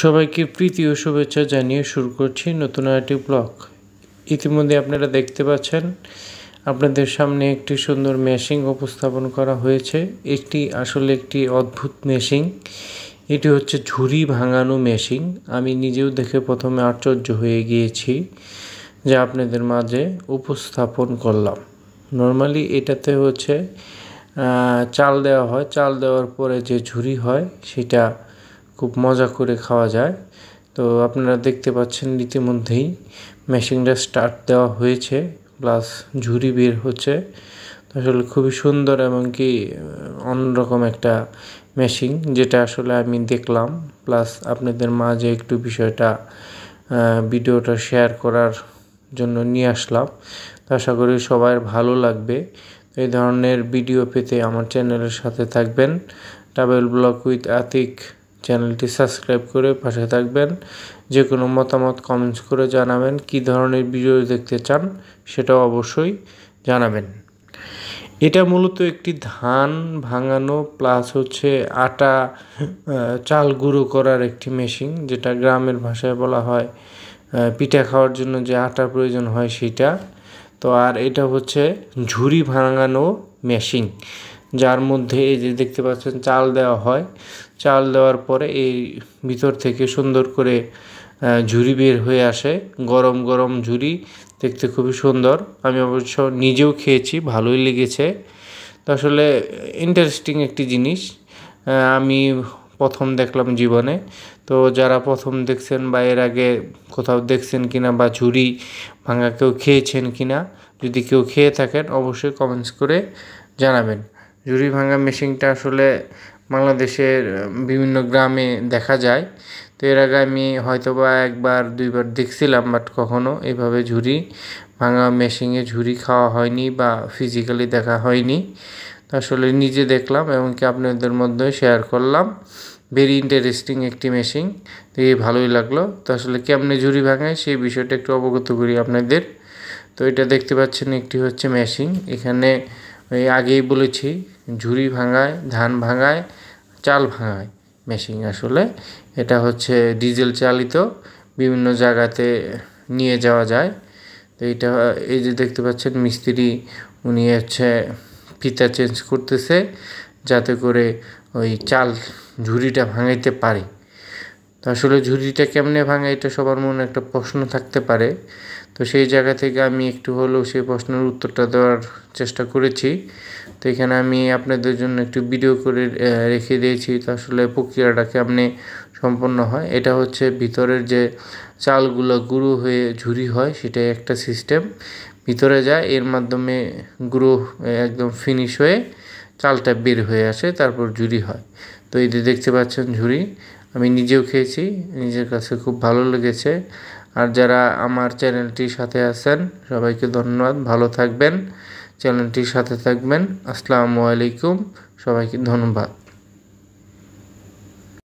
সবাইকে প্রীতি ও শুভেচ্ছা জানিয়ে শুরু করছি নতুন আরেকটি ব্লগ ইতিমধ্যে আপনারা দেখতে পাচ্ছেন আপনাদের সামনে একটি সুন্দর মেশিং উপস্থাপন করা হয়েছে এটি আসলে একটি অদ্ভুত মেশিং এটি হচ্ছে ঝুড়ি ভাঙানো মেশিন আমি নিজেও দেখে প্রথমে আশ্চর্য হয়ে গিয়েছি যা আপনাদের মাঝে উপস্থাপন করলাম নর্মালি এটাতে হচ্ছে চাল দেওয়া হয় চাল দেওয়ার পরে যে ঝুড়ি হয় সেটা খুব মজা করে খাওয়া যায় তো আপনারা দেখতে পাচ্ছেন ইতিমধ্যেই মেশিনটা স্টার্ট দেওয়া হয়েছে প্লাস ঝুড়ি বের হচ্ছে আসলে খুবই সুন্দর এবং কি অন্যরকম একটা মেশিন যেটা আসলে আমি দেখলাম প্লাস আপনাদের মাঝে একটু বিষয়টা ভিডিওটা শেয়ার করার জন্য নিয়ে আসলাম আশা করি সবাই ভালো লাগবে এই ধরনের ভিডিও পেতে আমার চ্যানেলের সাথে থাকবেন ট্রাভেল ব্লগ উইথ আতিক চ্যানেলটি সাবস্ক্রাইব করে পাশে থাকবেন যে কোনো মতামত কমেন্টস করে জানাবেন কি ধরনের ভিডিও দেখতে চান সেটাও অবশ্যই জানাবেন এটা মূলত একটি ধান ভাঙানো প্লাস হচ্ছে আটা চাল গুঁড়ো করার একটি মেশিন যেটা গ্রামের ভাষায় বলা হয় পিঠা খাওয়ার জন্য যে আটার প্রয়োজন হয় সেটা তো আর এটা হচ্ছে ঝুড়ি ভাঙানো মেশিন যার মধ্যে এই যে দেখতে পাচ্ছেন চাল দেওয়া হয় চাল দেওয়ার পরে এই ভিতর থেকে সুন্দর করে ঝুড়ি বের হয়ে আসে গরম গরম ঝুড়ি দেখতে খুবই সুন্দর আমি অবশ্য নিজেও খেয়েছি ভালোই লেগেছে তো আসলে ইন্টারেস্টিং একটি জিনিস আমি প্রথম দেখলাম জীবনে তো যারা প্রথম দেখছেন বা এর আগে কোথাও দেখছেন কিনা বা ঝুড়ি ভাঙা কেউ খেয়েছেন কিনা যদি কেউ খেয়ে থাকেন অবশ্যই কমেন্টস করে জানাবেন ঝুড়ি ভাঙা মেশিনটা আসলে বাংলাদেশের বিভিন্ন গ্রামে দেখা যায় তো এর আগে আমি হয়তোবা একবার দুইবার দেখছিলাম বাট কখনও এইভাবে ঝুড়ি ভাঙা মেশিনে ঝুড়ি খাওয়া হয়নি বা ফিজিক্যালি দেখা হয়নি আসলে নিজে দেখলাম এমনকি আপনাদের মধ্যে শেয়ার করলাম ভেরি ইন্টারেস্টিং একটি মেশিন তো এই ভালোই লাগলো তো আসলে কেমনে ঝুড়ি ভাঙায় সেই বিষয়টা একটু অবগত করি আপনাদের তো এটা দেখতে পাচ্ছেন একটি হচ্ছে মেশিন এখানে এই আগেই বলেছি ঝুড়ি ভাঙায় ধান ভাঙায় চাল ভাঙায় মেশিন আসলে এটা হচ্ছে ডিজেল চালিত বিভিন্ন জায়গাতে নিয়ে যাওয়া যায় তো এটা এই যে দেখতে পাচ্ছেন মিস্ত্রি উনি হচ্ছে ফিতা চেঞ্জ করতেছে যাতে করে ওই চাল ঝুড়িটা ভাঙাইতে পারে তো আসলে ঝুড়িটা কেমনে ভাঙে এটা সবার মনে একটা প্রশ্ন থাকতে পারে তো সেই জায়গা থেকে আমি একটু হলেও সেই প্রশ্নের উত্তরটা দেওয়ার চেষ্টা করেছি তো এখানে আমি আপনাদের জন্য একটু ভিডিও করে রেখে দিয়েছি তো আসলে প্রক্রিয়াটা কেমনে সম্পন্ন হয় এটা হচ্ছে ভিতরের যে চালগুলো গুঁড়ো হয়ে ঝুরি হয় সেটাই একটা সিস্টেম ভিতরে যায় এর মাধ্যমে গুঁড়ো একদম ফিনিশ হয়ে চালটা বের হয়ে আসে তারপর ঝুরি হয় তো এই যে দেখতে পাচ্ছেন ঝুরি আমি নিজেও খেয়েছি নিজের কাছে খুব ভালো লেগেছে আর যারা আমার চ্যানেলটির সাথে আছেন সবাইকে ধন্যবাদ ভালো থাকবেন চ্যানেলটির সাথে থাকবেন আসসালামু আলাইকুম সবাইকে ধন্যবাদ